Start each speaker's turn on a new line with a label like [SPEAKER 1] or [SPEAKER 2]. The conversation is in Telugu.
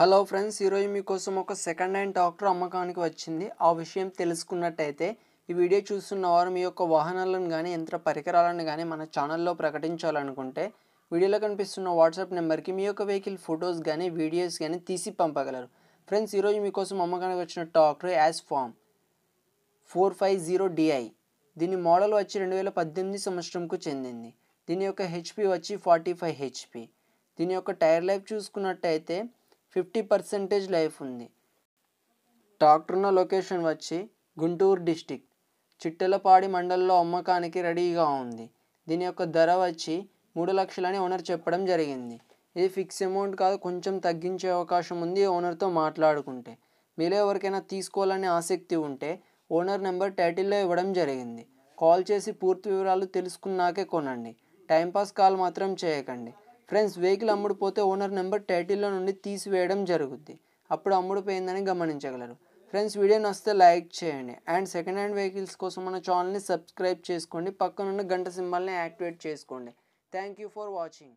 [SPEAKER 1] హలో ఫ్రెండ్స్ ఈరోజు మీకోసం ఒక సెకండ్ హ్యాండ్ ట్రాక్టర్ అమ్మకానికి వచ్చింది ఆ విషయం తెలుసుకున్నట్టయితే ఈ వీడియో చూస్తున్న వారు మీ యొక్క వాహనాలను కానీ యంత్ర పరికరాలను కానీ మన ఛానల్లో ప్రకటించాలనుకుంటే వీడియోలో కనిపిస్తున్న వాట్సాప్ నెంబర్కి మీ యొక్క వెహికల్ ఫొటోస్ కానీ వీడియోస్ కానీ తీసి పంపగలరు ఫ్రెండ్స్ ఈరోజు మీకోసం అమ్మకానికి వచ్చిన tractor as farm four five zero DI దీని మోడల్ వచ్చి రెండు వేల పద్దెనిమిది సంవత్సరంకు చెందింది దీని యొక్క హెచ్పి వచ్చి ఫార్టీ ఫైవ్ హెచ్పి దీని యొక్క టైర్ లైఫ్ చూసుకున్నట్టయితే ఫిఫ్టీ పర్సెంటేజ్ లైఫ్ ఉంది డాక్టర్ ఉన్న లొకేషన్ వచ్చి గుంటూరు డిస్టిక్ చిట్టెలపాడి మండలంలో అమ్మకానికి రెడీగా ఉంది దీని యొక్క ధర వచ్చి మూడు లక్షలని ఓనర్ చెప్పడం జరిగింది ఇది ఫిక్స్ అమౌంట్ కాదు కొంచెం తగ్గించే అవకాశం ఉంది ఓనర్తో మాట్లాడుకుంటే మీరు ఎవరికైనా తీసుకోవాలని ఆసక్తి ఉంటే ఓనర్ నెంబర్ టైటిల్లో ఇవ్వడం జరిగింది కాల్ చేసి పూర్తి వివరాలు తెలుసుకున్నాకే కొనండి టైంపాస్ కాల్ మాత్రం చేయకండి ఫ్రెండ్స్ వెహికల్ అమ్ముడుపోతే ఓనర్ నెంబర్ టైటిల్లో నుండి తీసివేయడం జరుగుద్ది అప్పుడు అమ్ముడుపోయిందని గమనించగలరు ఫ్రెండ్స్ వీడియో వస్తే లైక్ చేయండి అండ్ సెకండ్ హ్యాండ్ వెహికల్స్ కోసం మన ఛానల్ని సబ్స్క్రైబ్ చేసుకోండి పక్కనున్న గంట సింబల్ని యాక్టివేట్ చేసుకోండి థ్యాంక్ యూ ఫర్ వాచింగ్